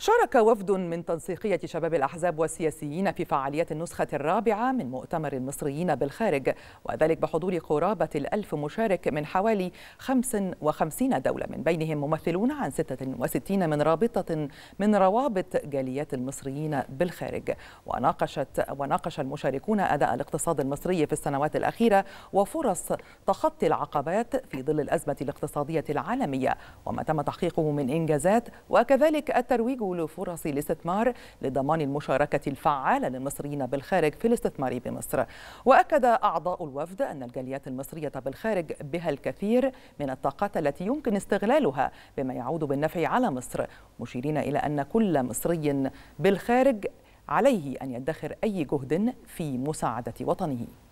شارك وفد من تنسيقية شباب الأحزاب والسياسيين في فعاليات النسخة الرابعة من مؤتمر المصريين بالخارج وذلك بحضور قرابة الألف مشارك من حوالي 55 دولة من بينهم ممثلون عن 66 من رابطة من روابط جاليات المصريين بالخارج وناقشت وناقش المشاركون أداء الاقتصاد المصري في السنوات الأخيرة وفرص تخطي العقبات في ظل الأزمة الاقتصادية العالمية وما تم تحقيقه من إنجازات وكذلك الترويج تحول فرص الاستثمار لضمان المشاركة الفعالة للمصريين بالخارج في الاستثمار بمصر وأكد أعضاء الوفد أن الجاليات المصرية بالخارج بها الكثير من الطاقات التي يمكن استغلالها بما يعود بالنفع على مصر مشيرين إلى أن كل مصري بالخارج عليه أن يدخر أي جهد في مساعدة وطنه